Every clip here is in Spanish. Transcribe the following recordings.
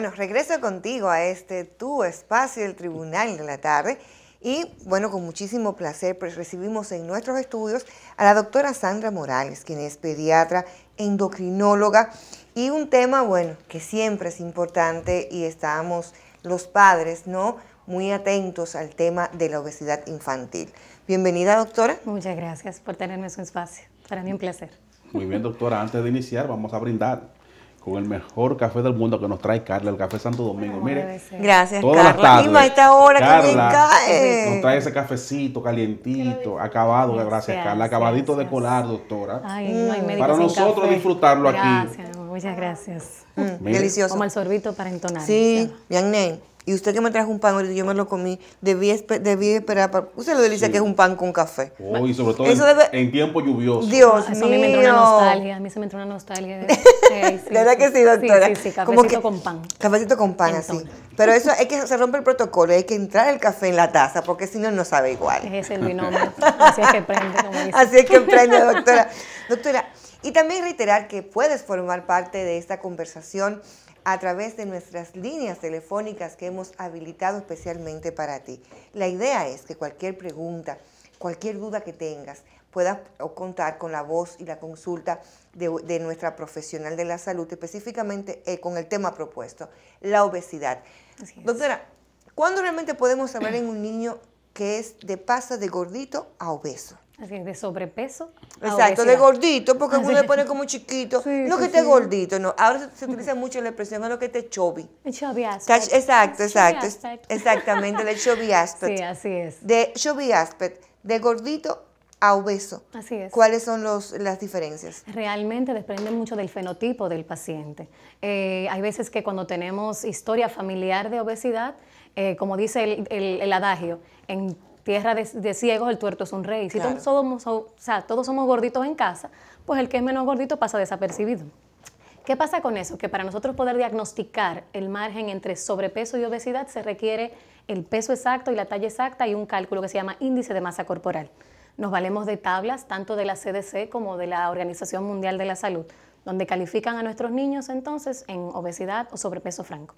Bueno, regreso contigo a este tu espacio, del Tribunal de la Tarde. Y bueno, con muchísimo placer pues, recibimos en nuestros estudios a la doctora Sandra Morales, quien es pediatra, endocrinóloga, y un tema, bueno, que siempre es importante y estamos los padres, ¿no? Muy atentos al tema de la obesidad infantil. Bienvenida, doctora. Muchas gracias por tenerme en su espacio. Para mí un placer. Muy bien, doctora. Antes de iniciar, vamos a brindar el mejor café del mundo que nos trae Carla, el Café Santo Domingo. Mire, gracias, Carla. Nos trae ese cafecito calientito, acabado, gracias, gracias Carla, acabadito de colar, doctora. Mm. para nosotros disfrutarlo aquí. Gracias, muchas gracias. Mm, delicioso. Como el sorbito para entonar. Sí, bien, y usted que me trajo un pan ahorita, yo me lo comí, debí, esperar. Para... Usted lo delicia que es un pan con café. Oh, y sobre todo en, tiempo lluvioso. Dios mío. a mí me entró una nostalgia, a mí se me entró una nostalgia. De, sí, verdad que sí, doctora? Sí, sí, Como que... con pan. Cafecito con pan, así. Pero eso es que se rompe el protocolo, hay que entrar el café en la taza, porque si no, no sabe igual. Es el binomio. Así es que prende, como dice. Así es que prende, doctora. Doctora, y también reiterar que puedes formar parte de esta conversación a través de nuestras líneas telefónicas que hemos habilitado especialmente para ti. La idea es que cualquier pregunta, cualquier duda que tengas, puedas contar con la voz y la consulta de, nuestra profesional de la salud, específicamente eh, con el tema propuesto, la obesidad. Doctora, ¿cuándo realmente podemos hablar en un niño que es de paso de gordito a obeso? de sobrepeso. Exacto, de gordito, porque ah, uno le pone como chiquito. no que esté gordito, no. Ahora se, utiliza mucho la expresión, lo que esté chubby. Chubby aspect. Exacto, exacto. Exactamente, el chubby aspect. Sí, así es. De chubby aspect, de gordito a obeso. Así es. ¿Cuáles son los, las diferencias? Realmente depende mucho del fenotipo del paciente. Eh, hay veces que cuando tenemos historia familiar de obesidad, eh, como dice el, el, el adagio, en tierra de, ciegos, el tuerto es un rey. Si somos, todos somos gorditos en casa, pues el que es menos gordito pasa desapercibido. ¿Qué pasa con eso? Que para nosotros poder diagnosticar el margen entre sobrepeso y obesidad se requiere el peso exacto y la talla exacta y un cálculo que se llama índice de masa corporal. Nos valemos de tablas tanto de la CDC como de la Organización Mundial de la Salud, donde califican a nuestros niños entonces en obesidad o sobrepeso franco.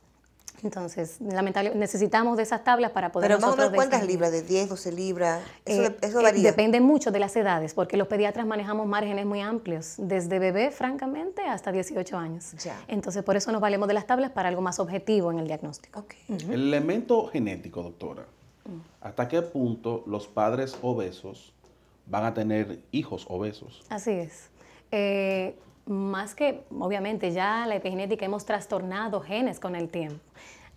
Entonces, lamentablemente, necesitamos de esas tablas para poder... Pero más o menos cuántas libras, de 10, 12 libras, eso, eh, eso eh, varía. depende mucho de las edades, porque los pediatras manejamos márgenes muy amplios, desde bebé, francamente, hasta 18 años. Ya. Entonces, por eso nos valemos de las tablas para algo más objetivo en el diagnóstico. Okay. El elemento genético, doctora, mm. ¿hasta qué punto los padres obesos van a tener hijos obesos? Así es. Eh, más que, obviamente, ya la epigenética hemos trastornado genes con el tiempo,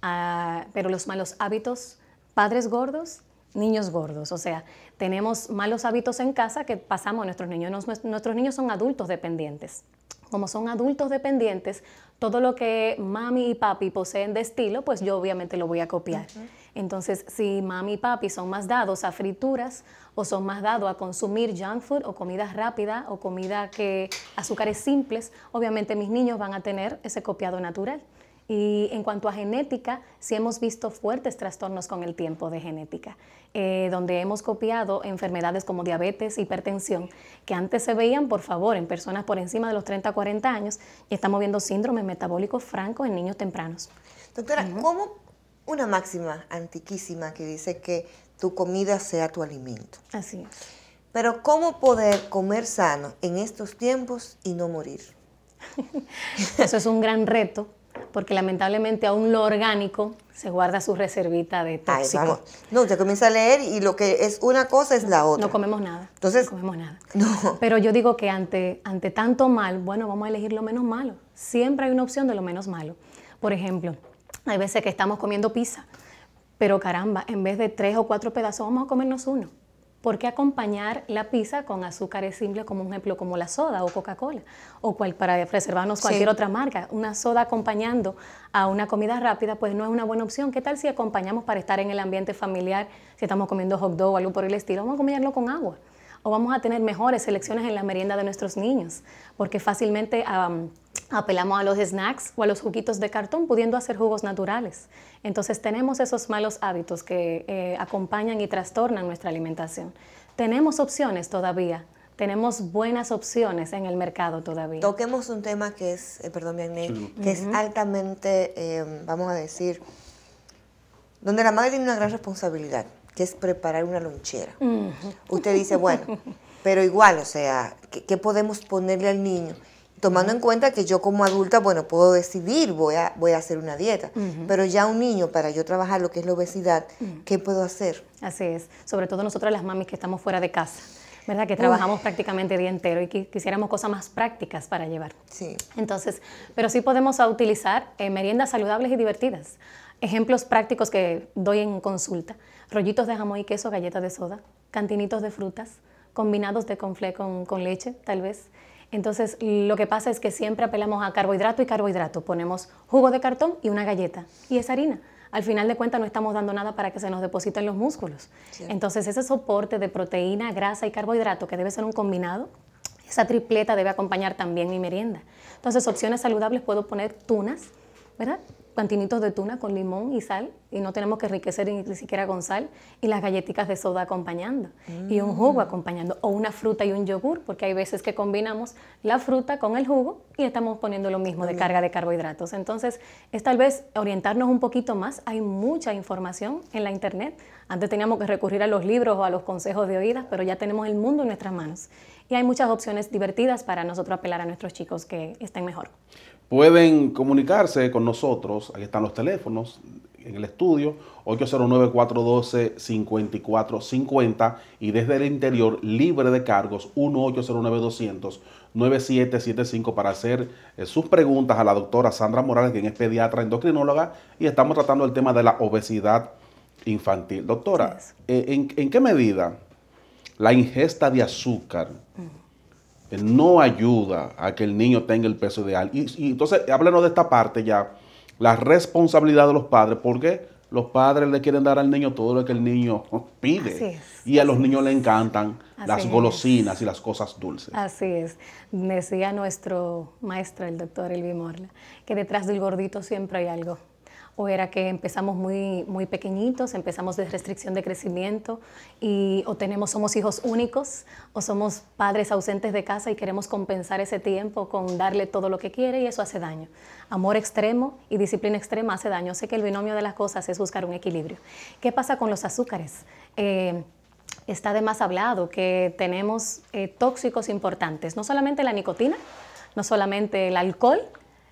ah, pero los malos hábitos, padres gordos, niños gordos, o sea, tenemos malos hábitos en casa que pasamos a nuestros niños. nuestros niños son adultos dependientes. Como son adultos dependientes, todo lo que mami y papi poseen de estilo, pues yo obviamente lo voy a copiar. Entonces, si mami y papi son más dados a frituras o son más dados a consumir junk food o comida rápida o comida que azúcares simples, obviamente mis niños van a tener ese copiado natural. Y en cuanto a genética, sí hemos visto fuertes trastornos con el tiempo de genética, eh, donde hemos copiado enfermedades como diabetes, hipertensión, que antes se veían, por favor, en personas por encima de los 30, 40 años, y estamos viendo síndromes metabólicos francos en niños tempranos. Doctora, ¿cómo una máxima antiquísima que dice que tu comida sea tu alimento. Así Pero ¿cómo poder comer sano en estos tiempos y no morir? Eso es un gran reto, porque lamentablemente aún lo orgánico se guarda su reservita de tóxico. No, ya comienza a leer y lo que es una cosa es la otra. No comemos nada. Entonces, no comemos nada. Pero yo digo que ante, ante tanto mal, bueno, vamos a elegir lo menos malo. Siempre hay una opción de lo menos malo. Por ejemplo, hay veces que estamos comiendo pizza, pero caramba, en vez de tres o cuatro pedazos vamos a comernos uno. ¿Por qué acompañar la pizza con azúcares simples, como un ejemplo, como la soda o Coca-Cola? O cual, para preservarnos cualquier otra marca. Una soda acompañando a una comida rápida, pues no es una buena opción. ¿Qué tal si acompañamos para estar en el ambiente familiar? Si estamos comiendo hot dog o algo por el estilo, vamos a comerlo con agua o vamos a tener mejores selecciones en la merienda de nuestros niños, porque fácilmente apelamos a los snacks o a los juguitos de cartón, pudiendo hacer jugos naturales. Entonces tenemos esos malos hábitos que eh, acompañan y trastornan nuestra alimentación. Tenemos opciones todavía. Tenemos buenas opciones en el mercado todavía. Toquemos un tema que es, eh, perdón, que es altamente, em, vamos a decir, donde la madre tiene una gran responsabilidad que es preparar una lonchera. Usted dice, bueno, pero igual, o sea, ¿qué, podemos ponerle al niño? Tomando en cuenta que yo como adulta, bueno, puedo decidir, voy a, voy a hacer una dieta, pero ya un niño, para yo trabajar lo que es la obesidad, ¿qué puedo hacer? Así es, sobre todo nosotras las mamis que estamos fuera de casa. ¿verdad? Que trabajamos prácticamente el día entero y quisiéramos cosas más prácticas para llevar. Sí. Entonces, pero sí podemos utilizar eh, meriendas saludables y divertidas. Ejemplos prácticos que doy en consulta. Rollitos de jamón y queso, galletas de soda, cantinitos de frutas, combinados de conflé con, leche, tal vez. Entonces, lo que pasa es que siempre apelamos a carbohidrato y carbohidrato. Ponemos jugo de cartón y una galleta. Y es harina. Al final de cuentas, no estamos dando nada para que se nos depositen los músculos. Entonces, ese soporte de proteína, grasa y carbohidrato, que debe ser un combinado, esa tripleta debe acompañar también mi merienda. Entonces, opciones saludables puedo poner tunas, ¿verdad? cantinitos de tuna con limón y sal, y no tenemos que enriquecer ni siquiera con sal, y las galletitas de soda acompañando, y un jugo mm. acompañando, o una fruta y un yogur, porque hay veces que combinamos la fruta con el jugo y estamos poniendo lo mismo de carga de carbohidratos. Entonces, es tal vez orientarnos un poquito más, hay mucha información en la internet, antes teníamos que recurrir a los libros o a los consejos de oídas, pero ya tenemos el mundo en nuestras manos. Y hay muchas opciones divertidas para nosotros apelar a nuestros chicos que estén mejor. Pueden comunicarse con nosotros, aquí están los teléfonos en el estudio, 809-412-5450 y desde el interior, libre de cargos, 1-809-200-9775 para hacer eh, sus preguntas a la doctora Sandra Morales, quien es pediatra endocrinóloga y estamos tratando el tema de la obesidad infantil. Doctora, eh, ¿en, qué medida la ingesta de azúcar? no ayuda a que el niño tenga el peso ideal. Y, y, entonces, háblanos de esta parte ya, la responsabilidad de los padres, porque los padres le quieren dar al niño todo lo que el niño pide. y a los niños le encantan las golosinas y las cosas dulces. Así es. Decía nuestro maestro, el doctor Elvi Morla, que detrás del gordito siempre hay algo o era que empezamos muy, muy pequeñitos, empezamos de restricción de crecimiento y o tenemos, somos hijos únicos o somos padres ausentes de casa y queremos compensar ese tiempo con darle todo lo que quiere y eso hace daño. Amor extremo y disciplina extrema hace daño. Sé que el binomio de las cosas es buscar un equilibrio. ¿Qué pasa con los azúcares? Eh, está de más hablado que tenemos eh, tóxicos importantes, no solamente la nicotina, no solamente el alcohol,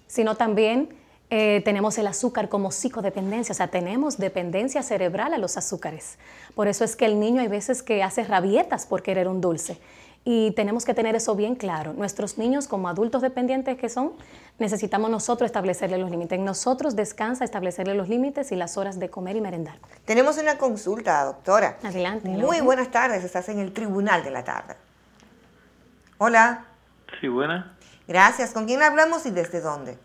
sino también eh, tenemos el azúcar como psicodependencia, o sea, tenemos dependencia cerebral a los azúcares. Por eso es que el niño hay veces que hace rabietas por querer un dulce. Y tenemos que tener eso bien claro. Nuestros niños, como adultos dependientes que son, necesitamos nosotros establecerle los límites. Nosotros descansa establecerle los límites y las horas de comer y merendar. Tenemos una consulta, doctora. Adelante. Muy buenas tardes. Estás en el tribunal de la tarde. Hola. Sí, buenas. Gracias. ¿Con quién hablamos y desde dónde?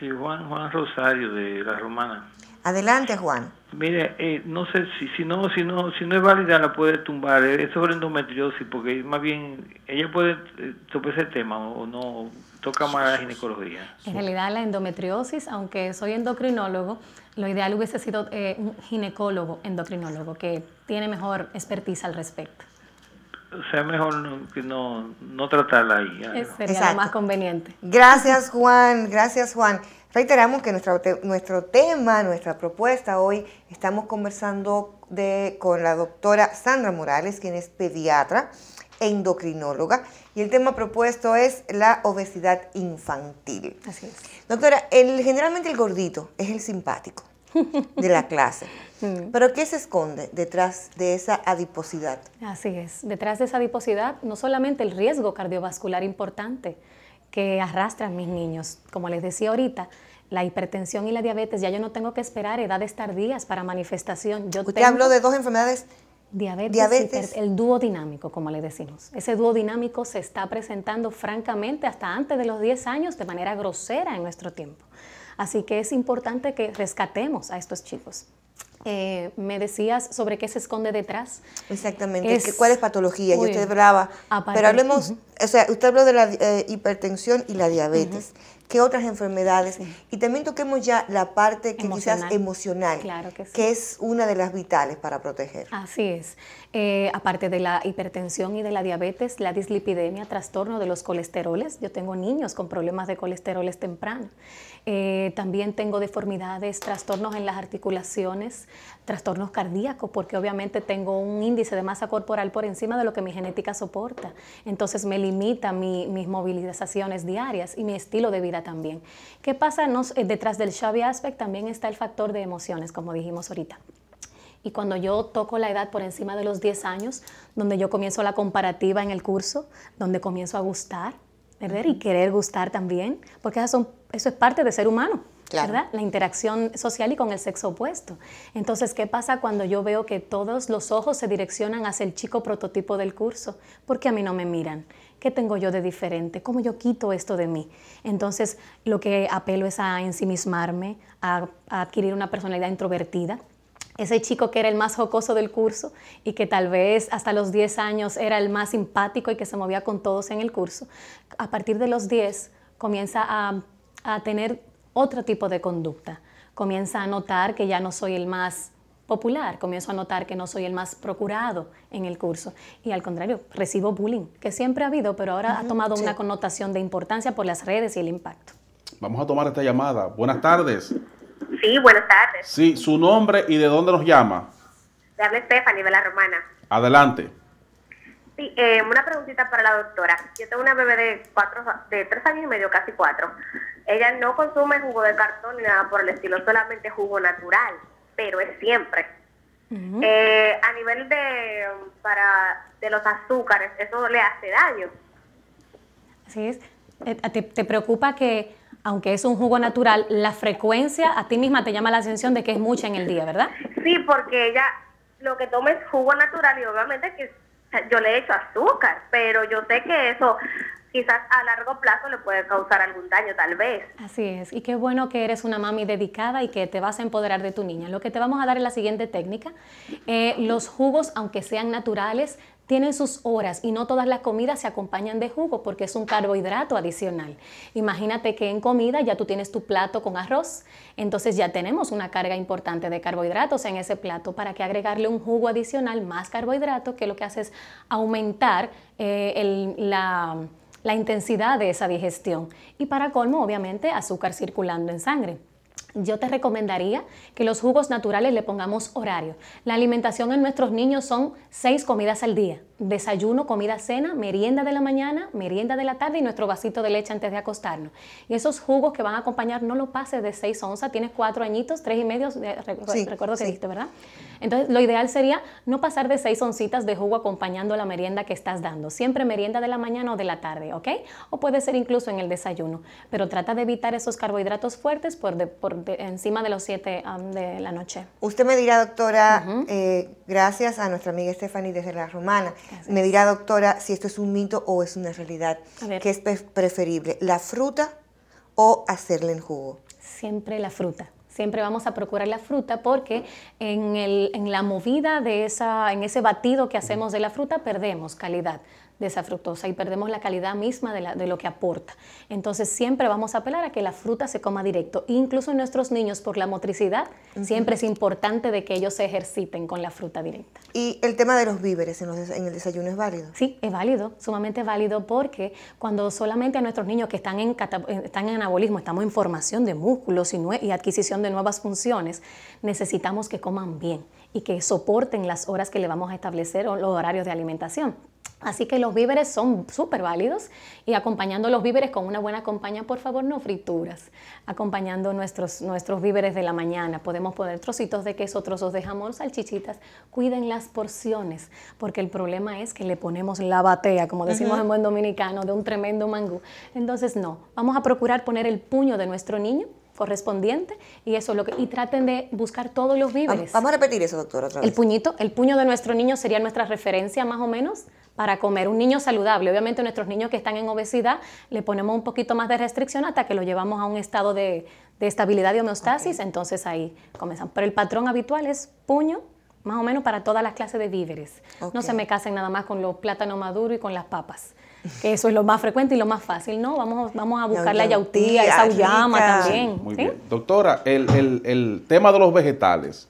Sí, Juan, Juan Rosario de La Romana. Adelante, Juan. Mire, eh, no sé si, si no si no si no es válida la puede tumbar, eh, es sobre endometriosis porque más bien ella puede eh, tocar ese tema o, no toca más la ginecología. En realidad la endometriosis, aunque soy endocrinólogo, lo ideal hubiese sido un ginecólogo endocrinólogo que tiene mejor expertiza al respecto sea mejor no, que no, no tratarla ahí. Sería más conveniente. Gracias, Juan. Gracias, Juan. Reiteramos que nuestro, nuestro tema, nuestra propuesta hoy, estamos conversando de, con la doctora Sandra Morales, quien es pediatra e endocrinóloga, y el tema propuesto es la obesidad infantil. Así es. Doctora, el, generalmente el gordito es el simpático de la clase. Pero ¿qué se esconde detrás de esa adiposidad? Así es, detrás de esa adiposidad no solamente el riesgo cardiovascular importante que arrastran mis niños, como les decía ahorita, la hipertensión y la diabetes, ya yo no tengo que esperar edades tardías para manifestación. Yo Usted habló de dos enfermedades. Diabetes, diabetes. el dúo dinámico, como le decimos. Ese dúo dinámico se está presentando francamente hasta antes de los 10 años de manera grosera en nuestro tiempo. Así que es importante que rescatemos a estos chicos. Eh, me decías sobre qué se esconde detrás. Exactamente, es, patología patologías, yo usted hablaba, pero hablemos, o sea, usted habló de la eh, hipertensión y la diabetes, qué otras enfermedades, y también toquemos ya la parte que emocional. quizás emocional, que, es una de las vitales para proteger. Así es, eh, aparte de la hipertensión y de la diabetes, la dislipidemia, trastorno de los colesteroles, yo tengo niños con problemas de colesteroles temprano. Eh, también tengo deformidades, trastornos en las articulaciones, trastornos cardíacos, porque obviamente tengo un índice de masa corporal por encima de lo que mi genética soporta. Entonces me limita mis movilizaciones diarias y mi estilo de vida también. ¿Qué pasa? Eh, detrás del shabby aspect también está el factor de emociones, como dijimos ahorita y cuando yo toco la edad por encima de los 10 años, donde yo comienzo la comparativa en el curso, donde comienzo a gustar, y querer gustar también, porque eso es parte de ser humano. ¿verdad? La interacción social y con el sexo opuesto. Entonces, ¿qué pasa cuando yo veo que todos los ojos se direccionan hacia el chico prototipo del curso? Porque a mí no me miran. ¿Qué tengo yo de diferente? ¿Cómo yo quito esto de mí? Entonces, lo que apelo es a ensimismarme, a adquirir una personalidad introvertida, ese chico que era el más jocoso del curso y que tal vez hasta los 10 años era el más simpático y que se movía con todos en el curso, a partir de los 10 comienza a, tener otro tipo de conducta. Comienza a notar que ya no soy el más popular, comienzo a notar que no soy el más procurado en el curso y al contrario, recibo bullying, que siempre ha habido, pero ahora ha tomado una connotación de importancia por las redes y el impacto. Vamos a tomar esta llamada. Buenas tardes. Sí, buenas tardes. Sí, su nombre y de dónde nos llama. Le habla Stephanie de la Romana. Adelante. Sí, eh, una preguntita para la doctora. Yo tengo una bebé de cuatro, de tres años y medio, casi cuatro. Ella no consume jugo de cartón ni nada por el estilo, solamente jugo natural, pero es siempre. Eh, a nivel de para de los azúcares, eso le hace daño. Así es. Eh, te preocupa que aunque es un jugo natural, la frecuencia a ti misma te llama la atención de que es mucha en el día, ¿verdad? Sí, porque ella lo que toma es jugo natural y obviamente que yo le he hecho azúcar, pero yo sé que eso quizás a largo plazo le puede causar algún daño, tal vez. Así es, y qué bueno que eres una mami dedicada y que te vas a empoderar de tu niña. Lo que te vamos a dar es la siguiente técnica. Eh, los jugos, aunque sean naturales, tienen sus horas y no todas las comidas se acompañan de jugo porque es un carbohidrato adicional. Imagínate que en comida ya tú tienes tu plato con arroz, entonces ya tenemos una carga importante de carbohidratos en ese plato para que agregarle un jugo adicional más carbohidrato que lo que hace es aumentar eh, la intensidad de esa digestión. Y para colmo, obviamente, azúcar circulando en sangre yo te recomendaría que los jugos naturales le pongamos horario. La alimentación en nuestros niños son seis comidas al día. Desayuno, comida, cena, merienda de la mañana, merienda de la tarde y nuestro vasito de leche antes de acostarnos. Y esos jugos que van a acompañar no lo pases de 6 a tienes cuatro añitos, tres y medio, recuerdo que dijiste, ¿verdad? Entonces, lo ideal sería no pasar de seis oncitas de jugo acompañando la merienda que estás dando. Siempre merienda de la mañana o de la tarde, ¿ok? O puede ser incluso en el desayuno. Pero trata de evitar esos carbohidratos fuertes por, de, por encima de los 7 de la noche. Usted me dirá, doctora, eh, gracias a nuestra amiga Stephanie desde La Romana, me dirá, doctora, si esto es un mito o es una realidad. ¿Qué es preferible, la fruta o hacerle en jugo? Siempre la fruta siempre vamos a procurar la fruta porque en, en, la movida de esa, en ese batido que hacemos de la fruta perdemos calidad de esa fructosa y perdemos la calidad misma de, lo que aporta. Entonces siempre vamos a apelar a que la fruta se coma directo. Incluso en nuestros niños, por la motricidad, siempre es importante de que ellos se ejerciten con la fruta directa. ¿Y el tema de los víveres en, el desayuno es válido? Sí, es válido, sumamente válido porque cuando solamente a nuestros niños que están en, eh, están en anabolismo, estamos en formación de músculos y adquisición de nuevas funciones, necesitamos que coman bien y que soporten las horas que le vamos a establecer o los horarios de alimentación. Así que los víveres son súper válidos y acompañando los víveres con una buena compañía, por favor, no frituras. Acompañando nuestros, nuestros víveres de la mañana, podemos poner trocitos de queso, trozos de jamón, salchichitas. Cuiden las porciones, porque el problema es que le ponemos la batea, como decimos en buen dominicano, de un tremendo mangú. Entonces, no, vamos a procurar poner el puño de nuestro niño correspondiente y eso lo que y traten de buscar todos los víveres. Vamos a repetir eso, doctora. Otra vez. El puñito, el puño de nuestro niño sería nuestra referencia más o menos para comer un niño saludable. Obviamente nuestros niños que están en obesidad le ponemos un poquito más de restricción hasta que lo llevamos a un estado de, estabilidad y homeostasis, entonces ahí comenzamos. Pero el patrón habitual es puño, más o menos para todas las clases de víveres. No se me casen nada más con los plátanos maduros y con las papas que eso es lo más frecuente y lo más fácil, ¿no? Vamos, vamos a buscar la yautía, esa uyama también. Doctora, el, el, el, tema de los vegetales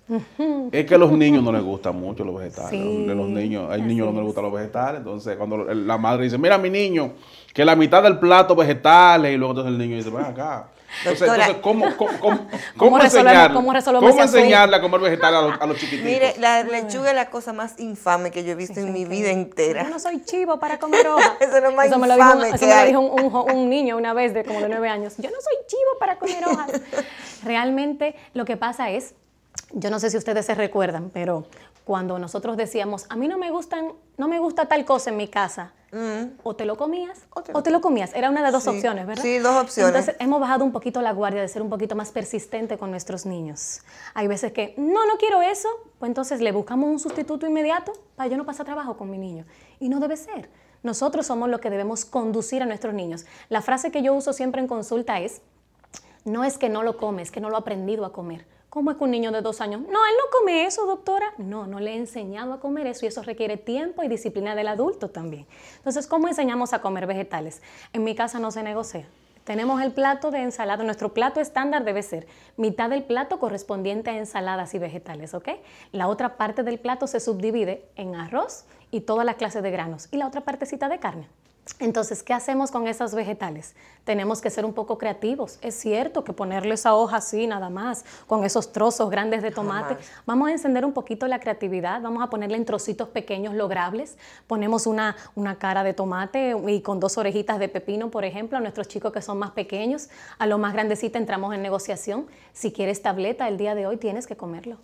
es que a los niños no les gustan mucho los vegetales. de los niños, hay niños no les gustan los vegetales, entonces cuando la madre dice, mira mi niño, que la mitad del plato vegetales, y luego entonces el niño dice, ven acá. Entonces, cómo, cómo, ¿cómo, enseñarla? a comer vegetal a los, chiquititos? Mire, la lechuga es la cosa más infame que yo he visto en mi vida entera. Yo no soy chivo para comer hojas. eso es lo más infame me lo dijo, eso me lo dijo un, un, niño una vez de como de nueve años. Yo no soy chivo para comer hojas. Realmente lo que pasa es, yo no sé si ustedes se recuerdan, pero cuando nosotros decíamos, a mí no me gustan, no me gusta tal cosa en mi casa. Mm. O te lo comías o te lo, comías. Era una de dos opciones, ¿verdad? Sí, dos opciones. Entonces hemos bajado un poquito la guardia de ser un poquito más persistente con nuestros niños. Hay veces que, no, no quiero eso, pues entonces le buscamos un sustituto inmediato para yo no pasar trabajo con mi niño. Y no debe ser. Nosotros somos los que debemos conducir a nuestros niños. La frase que yo uso siempre en consulta es, no es que no lo comes, es que no lo ha aprendido a comer. ¿Cómo es que un niño de dos años? No, él no come eso, doctora. No, no le he enseñado a comer eso y eso requiere tiempo y disciplina del adulto también. Entonces, ¿cómo enseñamos a comer vegetales? En mi casa no se negocia. Tenemos el plato de ensalada, nuestro plato estándar debe ser mitad del plato correspondiente a ensaladas y vegetales, ¿ok? La otra parte del plato se subdivide en arroz y todas las clases de granos y la otra partecita de carne. Entonces, ¿qué hacemos con esos vegetales? Tenemos que ser un poco creativos. Es cierto que ponerle esa hoja así, nada más, con esos trozos grandes de tomate, vamos a encender un poquito la creatividad, vamos a ponerle en trocitos pequeños logrables. Ponemos una, una cara de tomate y con dos orejitas de pepino, por ejemplo, a nuestros chicos que son más pequeños, a los más grandecitos entramos en negociación. Si quieres tableta el día de hoy, tienes que comerlo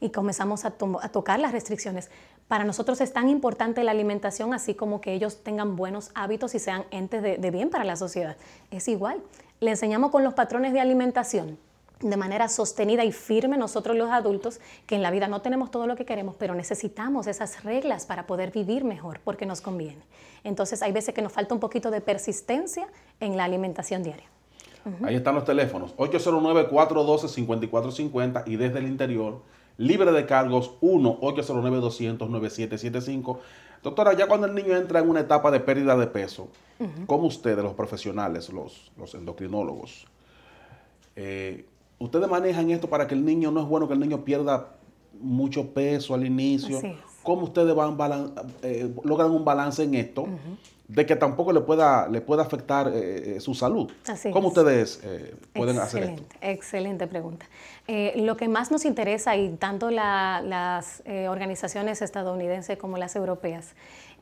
y comenzamos a, tocar las restricciones. Para nosotros es tan importante la alimentación, así como que ellos tengan buenos hábitos y sean entes de, bien para la sociedad. Es igual, le enseñamos con los patrones de alimentación de manera sostenida y firme nosotros los adultos, que en la vida no tenemos todo lo que queremos, pero necesitamos esas reglas para poder vivir mejor porque nos conviene. Entonces hay veces que nos falta un poquito de persistencia en la alimentación diaria. Ahí están los teléfonos, 809-412-5450 y desde el interior libre de cargos 1-809-200-9775. Doctora, ya cuando el niño entra en una etapa de pérdida de peso, ¿cómo ustedes, los profesionales, los, los endocrinólogos, eh, ustedes manejan esto para que el niño, no es bueno que el niño pierda mucho peso al inicio. ¿Cómo ustedes van eh, logran un balance en esto? de que tampoco le pueda, le pueda afectar eh, eh, su salud. ¿Cómo ustedes eh, pueden hacer esto? Excelente pregunta. lo que más nos interesa, y tanto las organizaciones estadounidenses como las europeas,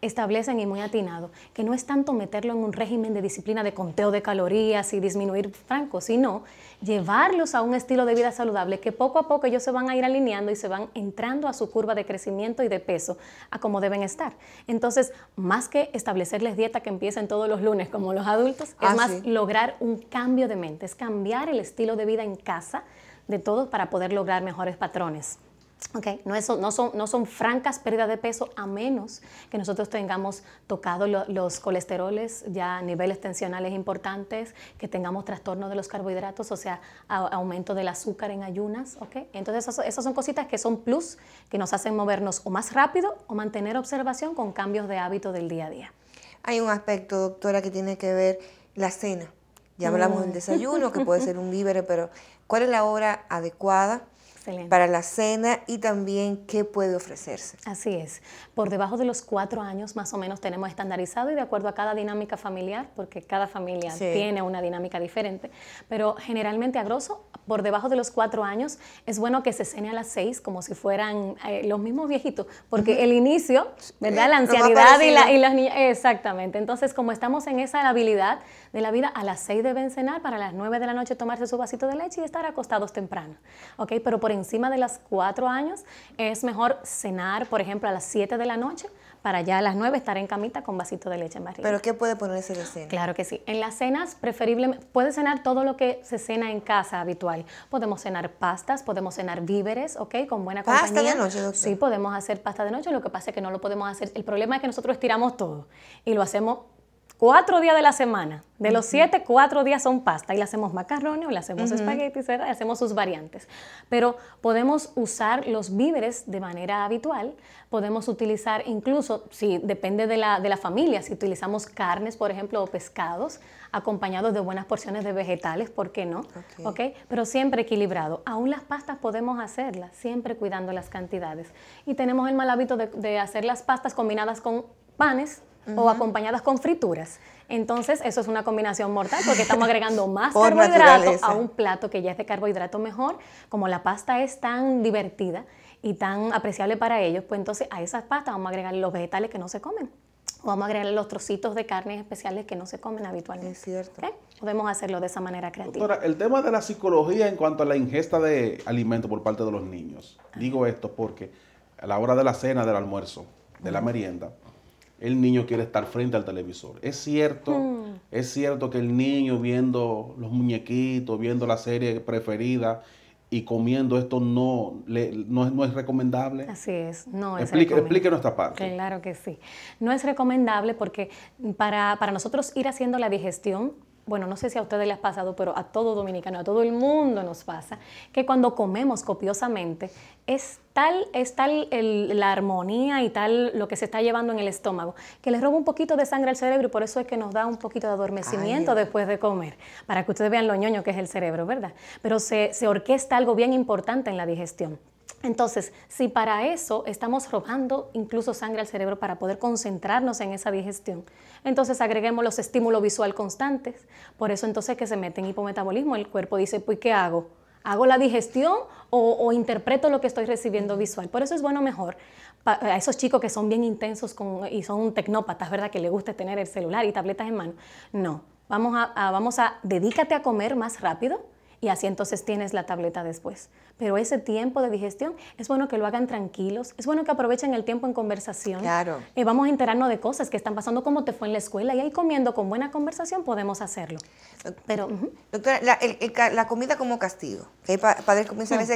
establecen y muy atinado, que no es tanto meterlo en un régimen de disciplina de conteo de calorías y disminuir franco, sino llevarlos a un estilo de vida saludable que poco a poco ellos se van a ir alineando y se van entrando a su curva de crecimiento y de peso, a como deben estar. Entonces, más que establecerles dieta que empiecen todos los lunes como los adultos, es ah, más lograr un cambio de mente, es cambiar el estilo de vida en casa de todos para poder lograr mejores patrones. Okay. No, no, son, no, son, francas pérdidas de peso a menos que nosotros tengamos tocado los colesteroles, ya niveles tensionales importantes, que tengamos trastorno de los carbohidratos, o sea, aumento del azúcar en ayunas. Okay. Entonces, esas, son cositas que son plus, que nos hacen movernos o más rápido o mantener observación con cambios de hábito del día a día. Hay un aspecto, doctora, que tiene que ver la cena. Ya hablamos del mm. desayuno, que puede ser un vívere, pero ¿cuál es la hora adecuada? para la cena y también qué puede ofrecerse. Así es. Por debajo de los cuatro años más o menos tenemos estandarizado y de acuerdo a cada dinámica familiar, porque cada familia tiene una dinámica diferente, pero generalmente a grosso, por debajo de los cuatro años es bueno que se cene a las seis como si fueran eh, los mismos viejitos, porque el inicio, ¿verdad? Eh, la ancianidad y, la, y las niñas... Exactamente. Entonces, como estamos en esa habilidad, de la vida, a las 6 deben cenar, para las 9 de la noche tomarse su vasito de leche y estar acostados temprano. ¿ok? Pero por encima de las 4 años es mejor cenar, por ejemplo, a las 7 de la noche para ya a las 9 estar en camita con vasito de leche en barriga. ¿Pero qué puede ponerse de cena? Claro que sí. En las cenas, preferiblemente, puede cenar todo lo que se cena en casa habitual. Podemos cenar pastas, podemos cenar víveres, ¿ok? Con buena compañía. ¿Pasta de noche, Sí, podemos hacer pasta de noche. Lo que pasa es que no lo podemos hacer. El problema es que nosotros tiramos todo y lo hacemos cuatro días de la semana. De los siete, cuatro días son pasta y le hacemos macarrones o le hacemos espaguetis, hacemos sus variantes. Pero podemos usar los víveres de manera habitual, podemos utilizar incluso, si depende de la, familia, si utilizamos carnes, por ejemplo, o pescados, acompañados de buenas porciones de vegetales, ¿por qué no? Okay. Pero siempre equilibrado. Aún las pastas podemos hacerlas, siempre cuidando las cantidades. Y tenemos el mal hábito de hacer las pastas combinadas con panes o acompañadas con frituras. Entonces, eso es una combinación mortal porque estamos agregando más carbohidratos a un plato que ya es de carbohidrato mejor. Como la pasta es tan divertida y tan apreciable para ellos, pues entonces a esas pastas vamos a agregar los vegetales que no se comen. O vamos a agregar los trocitos de carnes especiales que no se comen habitualmente. Podemos hacerlo de esa manera creativa. el tema de la psicología en cuanto a la ingesta de alimentos por parte de los niños. Digo esto porque a la hora de la cena, del almuerzo, de la merienda, el niño quiere estar frente al televisor. Es cierto, hmm. es cierto que el niño viendo los muñequitos, viendo la serie preferida y comiendo esto no, le, no, es recomendable. Así es, no es Explique, explique nuestra parte. Claro que sí. No es recomendable porque para, para nosotros ir haciendo la digestión bueno, no sé si a ustedes les ha pasado, pero a todo dominicano, a todo el mundo nos pasa, que cuando comemos copiosamente es tal, la armonía y tal lo que se está llevando en el estómago, que les roba un poquito de sangre al cerebro y por eso es que nos da un poquito de adormecimiento después de comer, para que ustedes vean lo ñoño que es el cerebro, ¿verdad? Pero se orquesta algo bien importante en la digestión. Entonces, si para eso estamos robando incluso sangre al cerebro para poder concentrarnos en esa digestión, entonces agreguemos los estímulos visual constantes. Por eso entonces que se mete en hipometabolismo, el cuerpo dice, pues ¿qué hago? ¿Hago la digestión o, interpreto lo que estoy recibiendo visual? Por eso es bueno mejor eh, a esos chicos que son bien intensos y son tecnópatas, ¿verdad? Que les gusta tener el celular y tabletas en mano. No, vamos a, vamos a dedícate a comer más rápido y así entonces tienes la tableta después. Pero ese tiempo de digestión es bueno que lo hagan tranquilos, es bueno que aprovechen el tiempo en conversación. Claro. y eh, vamos a enterarnos de cosas que están pasando, como te fue en la escuela, y ahí comiendo con buena conversación podemos hacerlo. Pero, Doctora, la, comida como castigo, que padres a mm.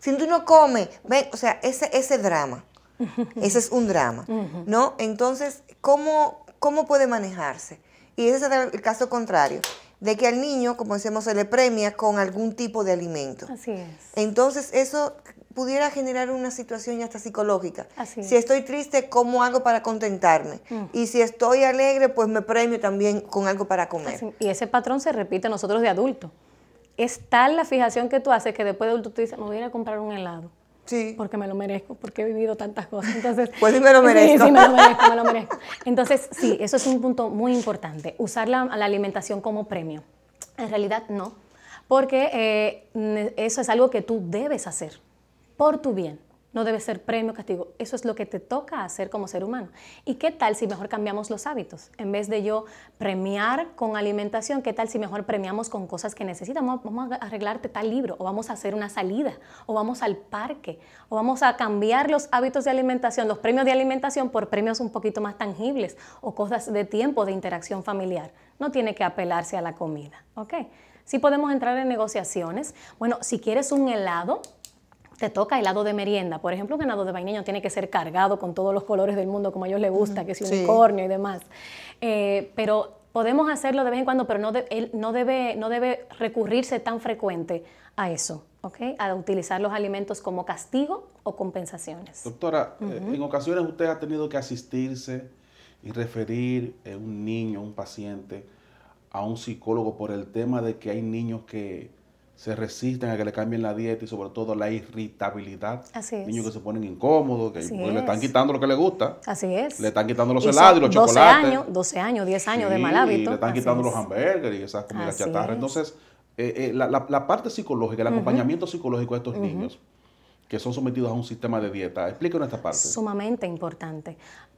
si tú no comes, ven, o sea, ese, ese drama, ese es un drama, ¿no? Entonces, ¿cómo, ¿cómo puede manejarse? Y ese es el caso contrario de que al niño, como decimos, se le premia con algún tipo de alimento. Así es. Entonces, eso pudiera generar una situación ya hasta psicológica. Así Si estoy triste, ¿cómo hago para contentarme? Mm. Y si estoy alegre, pues me premio también con algo para comer. Y ese patrón se repite nosotros de adultos. Es tal la fijación que tú haces que después de adulto tú dices, me voy a ir a comprar un helado. Porque me lo merezco, porque he vivido tantas cosas. Entonces, pues sí me lo merezco. Sí, me lo merezco, lo merezco. Entonces, sí, eso es un punto muy importante. Usar la, la alimentación como premio. En realidad, no. Porque eh, eso es algo que tú debes hacer por tu bien no debe ser premio castigo. Eso es lo que te toca hacer como ser humano. ¿Y qué tal si mejor cambiamos los hábitos? En vez de yo premiar con alimentación, ¿qué tal si mejor premiamos con cosas que necesitamos? Vamos a arreglarte tal libro, o vamos a hacer una salida, o vamos al parque, o vamos a cambiar los hábitos de alimentación, los premios de alimentación por premios un poquito más tangibles o cosas de tiempo de interacción familiar. No tiene que apelarse a la comida, ¿ok? Si sí podemos entrar en negociaciones. Bueno, si quieres un helado, toca toca lado de merienda. Por ejemplo, un helado de vainilla tiene que ser cargado con todos los colores del mundo, como a ellos les gusta, que es unicornio y demás. Eh, pero podemos hacerlo de vez en cuando, pero no, él no, debe, no debe recurrirse tan frecuente a eso. Okay, a utilizar los alimentos como castigo o compensaciones. Doctora, eh, en ocasiones usted ha tenido que asistirse y referir a eh, un niño, un paciente, a un psicólogo por el tema de que hay niños que se resisten a que le cambien la dieta y sobre todo la irritabilidad. Así es. Niños que se ponen incómodos, que pues, le están quitando lo que le gusta. Así es. Le están quitando los helados y los 12 Años, 12 años, 10 años de mal hábito. le están quitando los hamburguesas y esas comidas chatarras. Entonces, eh, eh, la, parte psicológica, el acompañamiento psicológico de estos niños que son sometidos a un sistema de dieta. Explíquenos esta parte. Sumamente importante.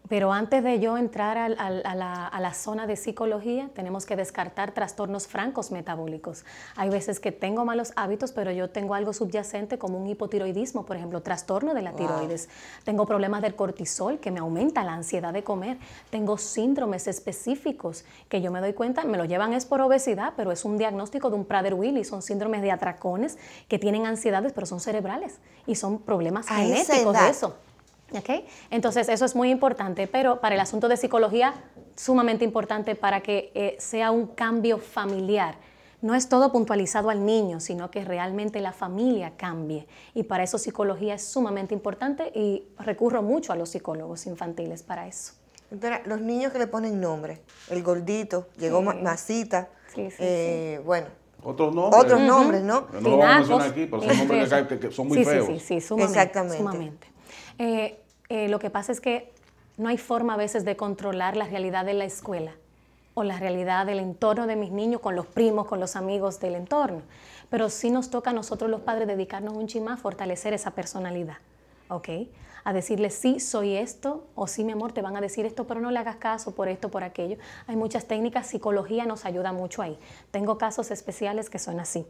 Pero antes de yo entrar a, la, zona de psicología, tenemos que descartar trastornos francos metabólicos. Hay veces que tengo malos hábitos, pero yo tengo algo subyacente como un hipotiroidismo, por ejemplo, trastorno de la tiroides. Tengo problemas del cortisol que me aumenta la ansiedad de comer. Tengo síndromes específicos que yo me doy cuenta, me lo llevan es por obesidad, pero es un diagnóstico de un Prader-Willi. Son síndromes de atracones que tienen ansiedades, pero son cerebrales son problemas genéticos de eso. ¿Okay? Entonces, eso es muy importante, pero para el asunto de psicología, sumamente importante para que eh, sea un cambio familiar. No es todo puntualizado al niño, sino que realmente la familia cambie. Y para eso psicología es sumamente importante y recurro mucho a los psicólogos infantiles para eso. Entonces, los niños que le ponen nombre, el gordito, llegó sí. Masita, sí, sí, eh, bueno, otros nombres. Otros nombres, ¿no? No lo vamos a mencionar aquí, pero son nombres este, que, son muy feos. Sí, sí, sí, sumamente. Exactamente. Eh, eh, lo que pasa es que no hay forma a veces de controlar la realidad de la escuela o la realidad del entorno de mis niños con los primos, con los amigos del entorno. Pero sí nos toca a nosotros los padres dedicarnos un chimá a fortalecer esa personalidad. ¿Ok? a decirle sí, soy esto, o sí, mi amor, te van a decir esto, pero no le hagas caso por esto, por aquello. Hay muchas técnicas, psicología nos ayuda mucho ahí. Tengo casos especiales que son así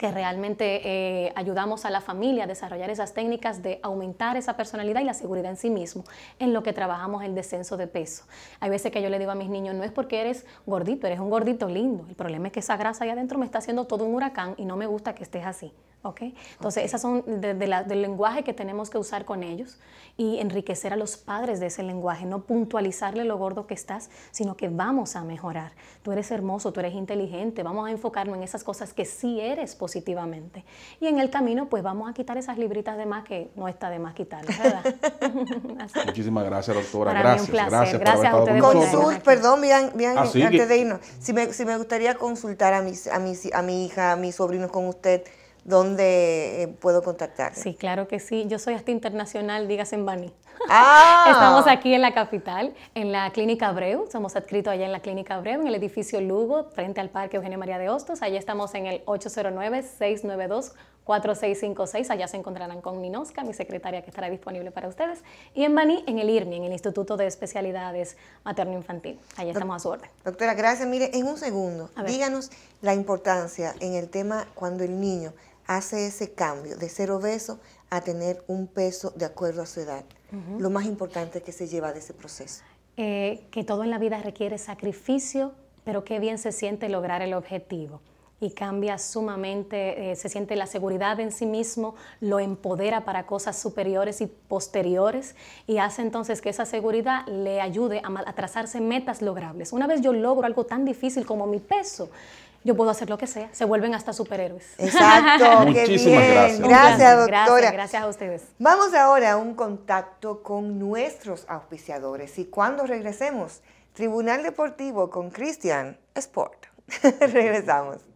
que realmente eh, ayudamos a la familia a desarrollar esas técnicas de aumentar esa personalidad y la seguridad en sí mismo, en lo que trabajamos el descenso de peso. Hay veces que yo le digo a mis niños, no es porque eres gordito, eres un gordito lindo, el problema es que esa grasa ahí adentro me está haciendo todo un huracán y no me gusta que estés así. Okay. Entonces, esas son del lenguaje que tenemos que usar con ellos y enriquecer a los padres de ese lenguaje, no puntualizarle lo gordo que estás, sino que vamos a mejorar. Tú eres hermoso, tú eres inteligente, vamos a enfocarnos en esas cosas que sí eres positivamente. Y en el camino, pues vamos a quitar esas libritas de más que no está de más quitar Muchísimas gracias, doctora. gracias, gracias, por haber perdón, bien, bien ah, antes si me, gustaría consultar a, a, a mi hija, a mis sobrinos con usted dónde eh, puedo contactar. Sí, claro que sí. Yo soy hasta internacional, dígase en Bani. Ah. Estamos aquí en la capital, en la Clínica Abreu. Somos adscritos allá en la Clínica Abreu, en el edificio Lugo, frente al Parque Eugenio María de Hostos. Allá estamos en el 809-692. 4656, allá se encontrarán con Minosca, mi secretaria que estará disponible para ustedes, y en Bani, en el IRMI, en el Instituto de Especialidades Materno-Infantil. Allá estamos a su orden. Doctora, gracias. Mire, en un segundo, díganos la importancia en el tema cuando el niño hace ese cambio de ser obeso a tener un peso de acuerdo a su edad. Lo más importante que se lleva de ese proceso. Eh, que todo en la vida requiere sacrificio, pero qué bien se siente lograr el objetivo. Y cambia sumamente, eh, se siente la seguridad en sí mismo, lo empodera para cosas superiores y posteriores y hace entonces que esa seguridad le ayude a, a trazarse metas logrables. Una vez yo logro algo tan difícil como mi peso, yo puedo hacer lo que sea. Se vuelven hasta superhéroes. Exacto. Qué Muchísimas bien. gracias. Gracias, doctora. Gracias, gracias, a ustedes. Vamos ahora a un contacto con nuestros auspiciadores. Y cuando regresemos, Tribunal Deportivo con Cristian Sport. Regresamos.